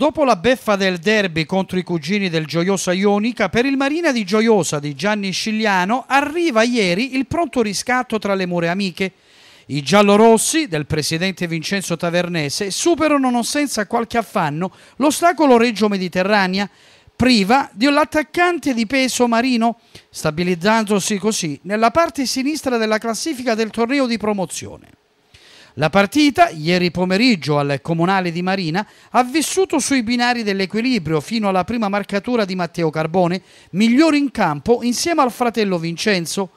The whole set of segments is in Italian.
Dopo la beffa del derby contro i cugini del Gioiosa Ionica, per il Marina di Gioiosa di Gianni Scigliano arriva ieri il pronto riscatto tra le mura amiche. I giallorossi del presidente Vincenzo Tavernese superano non senza qualche affanno l'ostacolo Reggio Mediterranea, priva di un attaccante di peso marino, stabilizzandosi così nella parte sinistra della classifica del torneo di promozione. La partita, ieri pomeriggio al Comunale di Marina, ha vissuto sui binari dell'equilibrio fino alla prima marcatura di Matteo Carbone, migliore in campo insieme al fratello Vincenzo.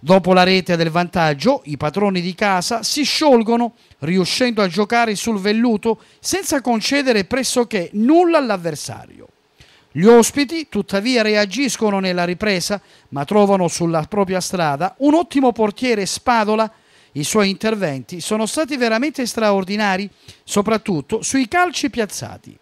Dopo la rete del vantaggio, i patroni di casa si sciolgono, riuscendo a giocare sul velluto senza concedere pressoché nulla all'avversario. Gli ospiti tuttavia reagiscono nella ripresa, ma trovano sulla propria strada un ottimo portiere Spadola i suoi interventi sono stati veramente straordinari, soprattutto sui calci piazzati.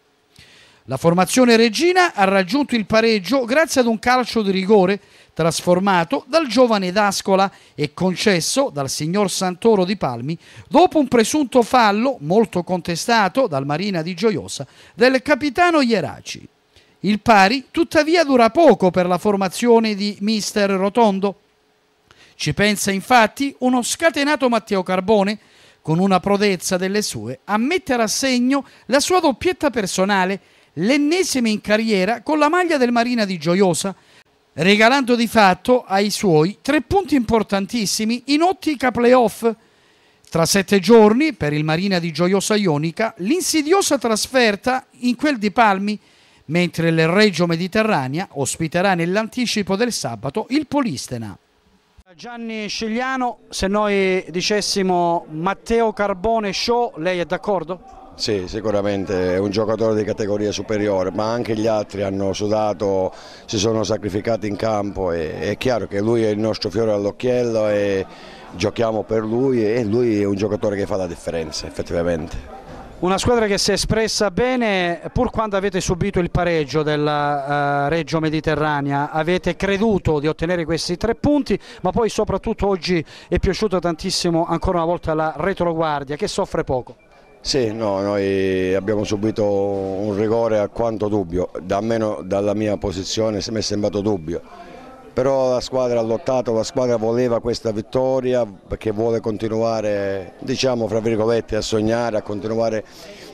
La formazione regina ha raggiunto il pareggio grazie ad un calcio di rigore trasformato dal giovane D'Ascola e concesso dal signor Santoro di Palmi dopo un presunto fallo molto contestato dal Marina di Gioiosa del capitano Ieraci. Il pari tuttavia dura poco per la formazione di mister Rotondo ci pensa infatti uno scatenato Matteo Carbone, con una prodezza delle sue, a mettere a segno la sua doppietta personale, l'ennesima in carriera con la maglia del Marina di Gioiosa, regalando di fatto ai suoi tre punti importantissimi in ottica playoff. Tra sette giorni, per il Marina di Gioiosa Ionica, l'insidiosa trasferta in quel di Palmi, mentre il Reggio Mediterranea ospiterà nell'anticipo del sabato il Polistena. Gianni Scigliano, se noi dicessimo Matteo Carbone Show, lei è d'accordo? Sì, sicuramente è un giocatore di categoria superiore, ma anche gli altri hanno sudato, si sono sacrificati in campo e è chiaro che lui è il nostro fiore all'occhiello e giochiamo per lui e lui è un giocatore che fa la differenza effettivamente. Una squadra che si è espressa bene pur quando avete subito il pareggio della uh, eh, Reggio Mediterranea, avete creduto di ottenere questi tre punti ma poi soprattutto oggi è piaciuta tantissimo ancora una volta la retroguardia che soffre poco. Sì, no, noi abbiamo subito un rigore alquanto dubbio, da meno dalla mia posizione mi è sembrato dubbio però la squadra ha lottato, la squadra voleva questa vittoria perché vuole continuare diciamo, a sognare, a continuare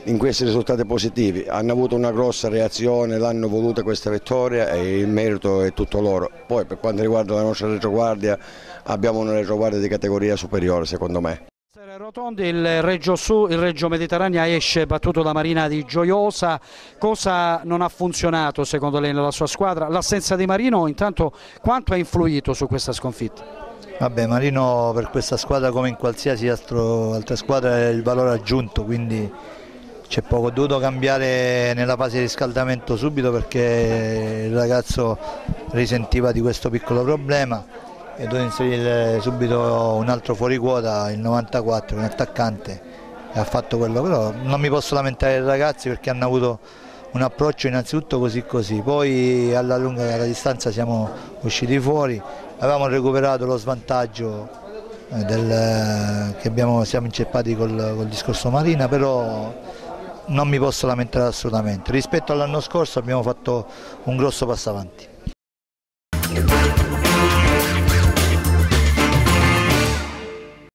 in questi risultati positivi. Hanno avuto una grossa reazione, l'hanno voluta questa vittoria e il merito è tutto loro. Poi per quanto riguarda la nostra retroguardia abbiamo una retroguardia di categoria superiore secondo me. Piazzere rotonde, il Reggio, Su, il Reggio Mediterranea esce battuto da Marina di Gioiosa, cosa non ha funzionato secondo lei nella sua squadra? L'assenza di Marino intanto quanto ha influito su questa sconfitta? Vabbè, Marino per questa squadra come in qualsiasi altro, altra squadra è il valore aggiunto, quindi c'è poco, ho dovuto cambiare nella fase di riscaldamento subito perché il ragazzo risentiva di questo piccolo problema e dovevo inserire subito un altro fuori quota, il 94, un attaccante e ha fatto quello, però non mi posso lamentare dei ragazzi perché hanno avuto un approccio innanzitutto così così, poi alla lunga alla distanza siamo usciti fuori, avevamo recuperato lo svantaggio eh, del, eh, che abbiamo, siamo inceppati col, col discorso Marina, però non mi posso lamentare assolutamente. Rispetto all'anno scorso abbiamo fatto un grosso passo avanti.